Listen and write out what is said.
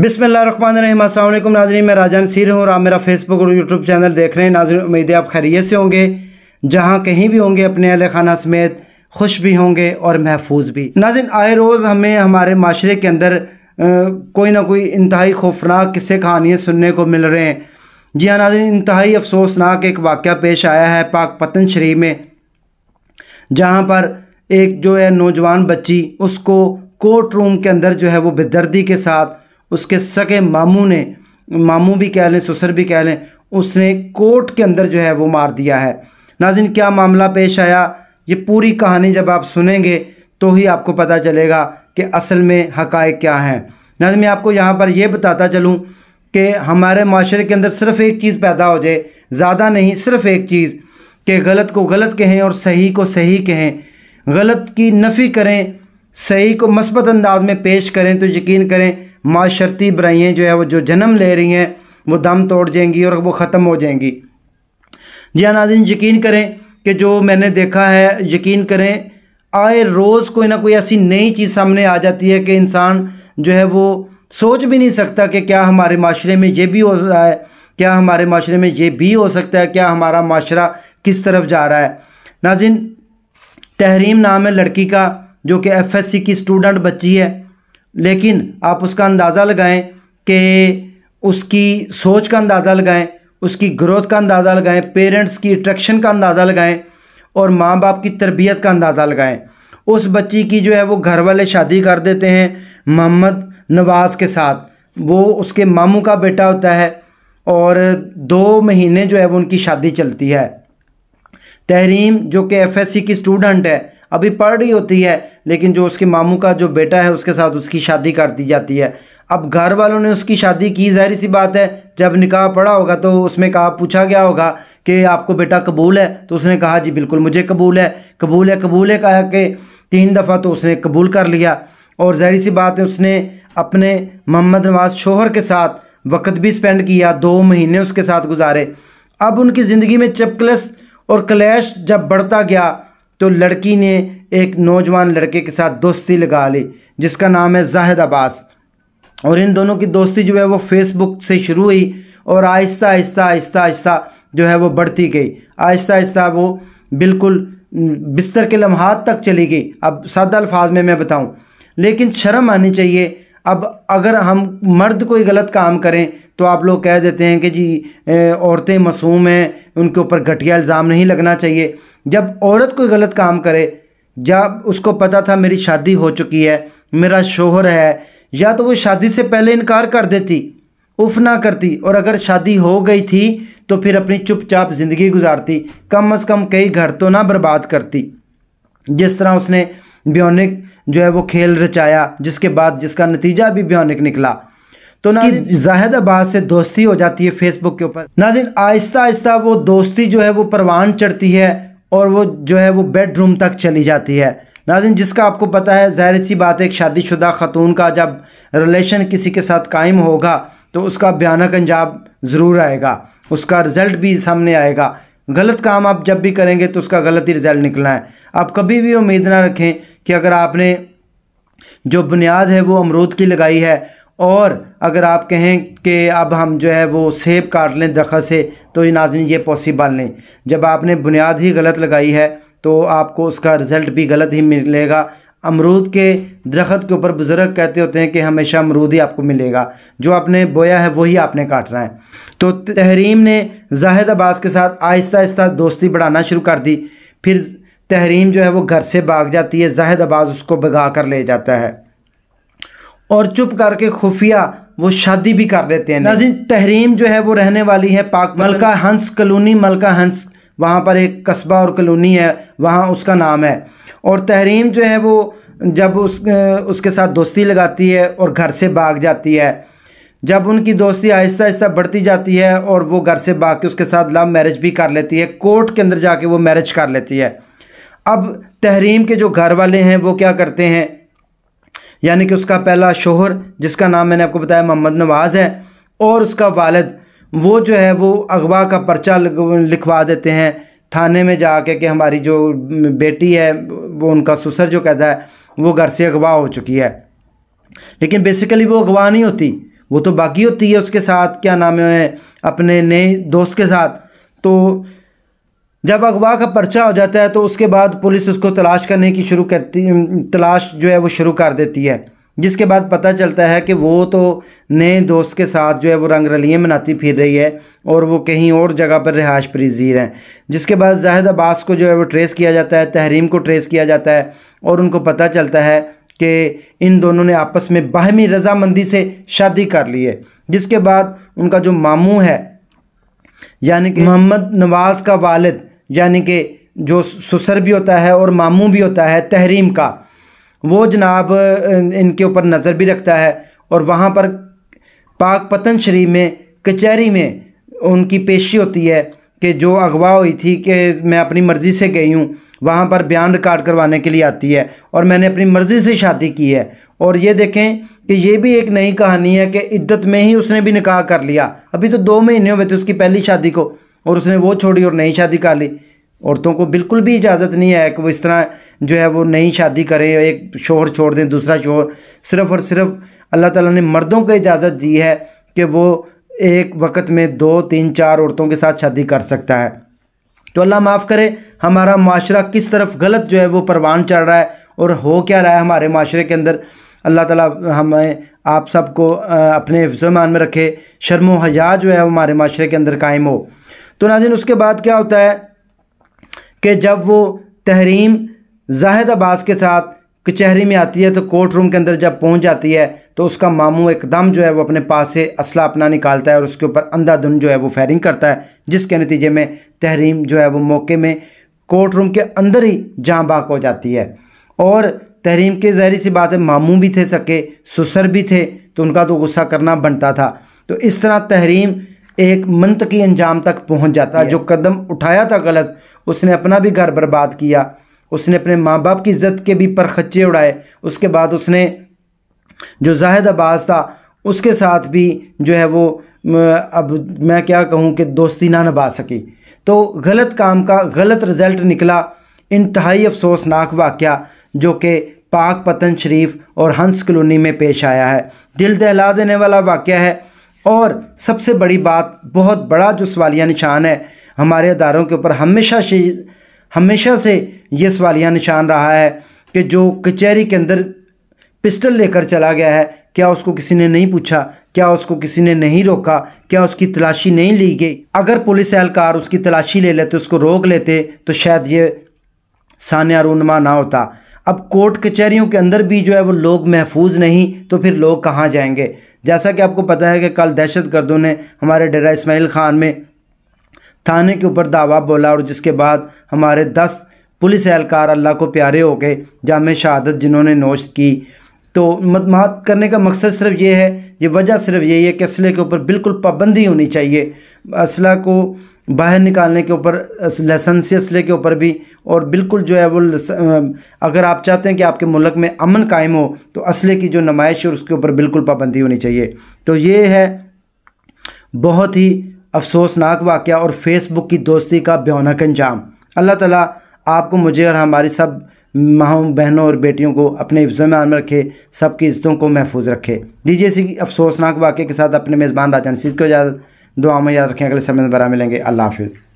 बिसमीम असल नाजरी मैं राजन सिर हूँ और आप मेरा फेसबुक और यूट्यूब चैनल देख रहे हैं नाजर उम्मीद है आप खैरियत से होंगे जहाँ कहीं भी होंगे अपने अल खाना समेत खुश भी होंगे और महफूज भी नाजिन आए रोज़ हमें हमारे माशरे के अंदर कोई ना कोई इंतहाई खौफनाक किस्से कहानियाँ सुनने को मिल रहे हैं जी हाँ नाजिन इंतहाई अफसोसनाक एक वाक़ पेश आया है पाक पतन शरीफ में जहाँ पर एक जो है नौजवान बच्ची उसको कोर्ट रूम के अंदर जो है वो बेदर्दी के साथ उसके सगे मामू ने मामू भी कह लें ससुर भी कह लें उसने कोर्ट के अंदर जो है वो मार दिया है नाजिन क्या मामला पेश आया ये पूरी कहानी जब आप सुनेंगे तो ही आपको पता चलेगा कि असल में हकायक क्या हैं नाजिन मैं आपको यहाँ पर यह बताता चलूँ कि हमारे माशरे के अंदर सिर्फ एक चीज़ पैदा हो जाए ज़्यादा नहीं सिर्फ एक चीज़ कि गलत को गलत कहें और सही को सही कहें गलत की नफ़ी करें सही को मस्बत अंदाज में पेश करें तो यकीन करें माशरती बुराइयाँ जो है वो जो जन्म ले रही हैं वो दम तोड़ जाएंगी और वो ख़त्म हो जाएंगी जी हाँ, नाजिन यकीन करें कि जो मैंने देखा है यकीन करें आए रोज़ कोई ना कोई ऐसी नई चीज़ सामने आ जाती है कि इंसान जो है वो सोच भी नहीं सकता कि क्या हमारे माशरे में ये भी हो रहा है क्या हमारे माशरे में ये भी हो सकता है क्या हमारा माशरा किस तरफ जा रहा है नाजिन तहरीम नाम है लड़की का जो कि एफएससी की स्टूडेंट बच्ची है लेकिन आप उसका अंदाज़ा लगाएं कि उसकी सोच का अंदाज़ा लगाएं उसकी ग्रोथ का अंदाज़ा लगाएं पेरेंट्स की अट्रैक्शन का अंदाज़ा लगाएं और माँ बाप की तरबियत का अंदाज़ा लगाएं उस बच्ची की जो है वो घर वाले शादी कर देते हैं मोहम्मद नवाज़ के साथ वो उसके मामू का बेटा होता है और दो महीने जो है वो उनकी शादी चलती है तहरीम जो कि एफएससी की स्टूडेंट है अभी पढ़ रही होती है लेकिन जो उसके मामू का जो बेटा है उसके साथ उसकी शादी कर दी जाती है अब घर वालों ने उसकी शादी की जाहिर सी बात है जब निकाह पड़ा होगा तो उसमें कहा पूछा गया होगा कि आपको बेटा कबूल है तो उसने कहा जी बिल्कुल मुझे कबूल है कबूल है कबूल है कहा कि तीन दफ़ा तो उसने कबूल कर लिया और जहरी सी बात है उसने अपने मोहम्मद नवाज शोहर के साथ वक्त भी स्पेंड किया दो महीने उसके साथ गुजारे अब उनकी ज़िंदगी में चपकलस और क्लैश जब बढ़ता गया तो लड़की ने एक नौजवान लड़के के साथ दोस्ती लगा ली जिसका नाम है जाहिद अब्बास और इन दोनों की दोस्ती जो है वो फेसबुक से शुरू हुई और आहिस्ता आहिस्ता आहिस्ता आहिस्ता जो है वो बढ़ती गई आहिस्ता आहिस्ता वो बिल्कुल बिस्तर के लम्हात तक चली गई अब सादा अल्फाज में मैं बताऊं लेकिन शर्म आनी चाहिए अब अगर हम मर्द कोई गलत काम करें तो आप लोग कह देते हैं कि जी औरतें मासूम हैं उनके ऊपर घटिया इल्ज़ाम नहीं लगना चाहिए जब औरत कोई गलत काम करे जब उसको पता था मेरी शादी हो चुकी है मेरा शोहर है या तो वो शादी से पहले इनकार कर देती उफ ना करती और अगर शादी हो गई थी तो फिर अपनी चुपचाप ज़िंदगी गुजारती कम अज़ कम कई घर तो ना बर्बाद करती जिस तरह उसने ब्योनिक जो है वो खेल रचाया जिसके बाद जिसका नतीजा भी ब्योनिक निकला तो ना जाहिद अब्बास से दोस्ती हो जाती है फेसबुक के ऊपर ना दिन आहिस्ता आहिस्ता वो दोस्ती जो है वो परवान चढ़ती है और वो जो है वो बेडरूम तक चली जाती है नाजिन जिसका आपको पता है जाहिर सी बात है एक शादीशुदा ख़तून का जब रिलेशन किसी के साथ कायम होगा तो उसका बयानक अंजाम ज़रूर आएगा उसका रिज़ल्ट भी सामने आएगा गलत काम आप जब भी करेंगे तो उसका गलत ही रिजल्ट निकलना है आप कभी भी उम्मीद ना रखें कि अगर आपने जो बुनियाद है वो अमरूद की लगाई है और अगर आप कहें कि अब हम जो है वो सेब काट लें दखल से तो ये नाजन ये पॉसिबल नहीं जब आपने बुनियाद ही गलत लगाई है तो आपको उसका रिज़ल्ट भी गलत ही मिलेगा अमरूद के दरख्त के ऊपर बुज़ुर्ग कहते होते हैं कि हमेशा अमरूद ही आपको मिलेगा जो आपने बोया है वही आपने काटना है तो तहरीम ने जाहिद अब्बास के साथ आहिस्ता आहिस्ता दोस्ती बढ़ाना शुरू कर दी फिर तहरीम जो है वो घर से भाग जाती है जाहिद अब्बास उसको भगा कर ले जाता है और चुप करके खुफिया वो शादी भी कर लेते हैं नाजिन तहरीम जो है वो रहने वाली है पाक मलका हंस कलोनी मलका हंस वहाँ पर एक कस्बा और कलोनी है वहाँ उसका नाम है और तहरीम जो है वो जब उस उसके साथ दोस्ती लगाती है और घर से भाग जाती है जब उनकी दोस्ती आहिस्ता आहिस्ता बढ़ती जाती है और वो घर से भाग के उसके साथ लव मैरिज भी कर लेती है कोर्ट के अंदर जाके वो मैरिज कर लेती है अब तहरीम के जो घर वाले हैं वो क्या करते हैं यानी कि उसका पहला शोहर जिसका नाम मैंने आपको बताया मोहम्मद नवाज़ है और उसका वालद वो जो है वो अगवा का पर्चा लिखवा देते हैं थाने में जा के कि हमारी जो बेटी है वो उनका ससुर जो कहता है वो घर से अगवा हो चुकी है लेकिन बेसिकली वो अगवा नहीं होती वो तो बाकी होती है उसके साथ क्या नाम है अपने नए दोस्त के साथ तो जब अगवा का पर्चा हो जाता है तो उसके बाद पुलिस उसको तलाश करने की शुरू करती तलाश जो है वो शुरू कर देती है जिसके बाद पता चलता है कि वो तो नए दोस्त के साथ जो है वो रंग रलियाँ मनाती फिर रही है और वो कहीं और जगह पर रिहाइश परीजीर हैं जिसके बाद जाहिद अब्बास को जो है वो ट्रेस किया जाता है तहरीम को ट्रेस किया जाता है और उनको पता चलता है कि इन दोनों ने आपस में बाहमी रजामंदी से शादी कर ली है जिसके बाद उनका जो मामू है यानी कि मोहम्मद नवाज़ का वालद यानी कि जो सुसर भी होता है और मामू भी होता है तहरीम का वो जनाब इनके ऊपर नज़र भी रखता है और वहाँ पर पाक पतन शरीफ में कचहरी में उनकी पेशी होती है कि जो अगवा हुई थी कि मैं अपनी मर्ज़ी से गई हूँ वहाँ पर बयान रिकॉर्ड करवाने के लिए आती है और मैंने अपनी मर्ज़ी से शादी की है और ये देखें कि ये भी एक नई कहानी है कि इद्दत में ही उसने भी निकाह कर लिया अभी तो दो महीने हुए थे उसकी पहली शादी को और उसने वो छोड़ी और नई शादी कर ली औरतों को बिल्कुल भी इजाज़त नहीं है कि वो इस तरह जो है वो नई शादी करें एक शोहर छोड़ दें दूसरा शोहर सिर्फ़ और सिर्फ अल्लाह ताला ने मर्दों को इजाज़त दी है कि वो एक वक्त में दो तीन चार औरतों के साथ शादी कर सकता है तो अल्लाह माफ़ करे हमारा माशरा किस तरफ गलत जो है वो परवान चढ़ रहा है और हो क्या रहा है हमारे माशरे के अंदर अल्लाह ताला हमें आप सबको अपने हिफ्जमान में रखे शर्म हया जो है हमारे माशरे के अंदर कायम हो तो नाजिन उसके बाद क्या होता है कि जब वो तहरीम जाहिद अब्बास के साथ कचहरी में आती है तो कोर्ट रूम के अंदर जब पहुंच जाती है तो उसका मामू एकदम जो है वो अपने पास से असला अपना निकालता है और उसके ऊपर अंधाधुन जो है वो फायरिंग करता है जिसके नतीजे में तहरीम जो है वो मौके में कोर्ट रूम के अंदर ही जहाँ बाक हो जाती है और तहरीम के जहरी सी बात है मामू भी थे सके सुसर भी थे तो उनका तो गुस्सा करना बनता था तो इस तरह तहरीम एक मंत की अंजाम तक पहुँच जाता जो कदम उठाया था गलत उसने अपना भी घर बर्बाद किया उसने अपने माँ बाप की इज़्ज़त के भी पर खच्चे उड़ाए उसके बाद उसने जो जाहिद अब्बास था उसके साथ भी जो है वो अब मैं क्या कहूँ कि दोस्ती ना निभा सकी तो गलत काम का गलत रिज़ल्ट निकला इंतहाई अफसोसनाक वाक़ जो कि पाक पतन शरीफ और हंस कलोनी में पेश आया है दिल दहला देने वाला वाक़ है और सबसे बड़ी बात बहुत बड़ा जो सवालिया निशान है हमारे अदारों के ऊपर हमेशा से हमेशा से ये सवालिया निशान रहा है कि जो कचहरी के अंदर पिस्टल लेकर चला गया है क्या उसको किसी ने नहीं पूछा क्या उसको किसी ने नहीं रोका क्या उसकी तलाशी नहीं ली गई अगर पुलिस एहलकार उसकी तलाशी ले लेते उसको रोक लेते तो शायद ये सान्या रूनमा ना होता अब कोर्ट कचहरियों के अंदर भी जो है वो लोग महफूज नहीं तो फिर लोग कहाँ जाएंगे जैसा कि आपको पता है कि कल दहशत ने हमारे डेरा इसमाइल खान में थाने के ऊपर दावा बोला और जिसके बाद हमारे दस पुलिस एहलकार अल्लाह को प्यारे हो गए जाम शहादत जिन्होंने नोश की तो मदमात करने का मकसद सिर्फ ये है ये वजह सिर्फ यही है कि असले के ऊपर बिल्कुल पाबंदी होनी चाहिए असला को बाहर निकालने के ऊपर लाइसेंसी असले के ऊपर भी और बिल्कुल जो है वो अगर आप चाहते हैं कि आपके मुल्क में अमन कायम हो तो असले की जो नुमाइश है उसके ऊपर बिल्कुल पाबंदी होनी चाहिए तो ये है बहुत ही अफसोसनाक वाक़ और फेसबुक की दोस्ती का ब्यौनक अंजाम अल्लाह ताला आपको मुझे और हमारी सब माओ बहनों और बेटियों को अपने हिफ्ज़ों में आम रखे सबकी इज्जतों को महफूज रखे दीजिए इसी अफसोसनाक वाक़े के साथ अपने मेज़बान राजा नसीर को याद दुआ में याद रखें अगले समय दोबारा मिलेंगे अल्लाह हाफिज़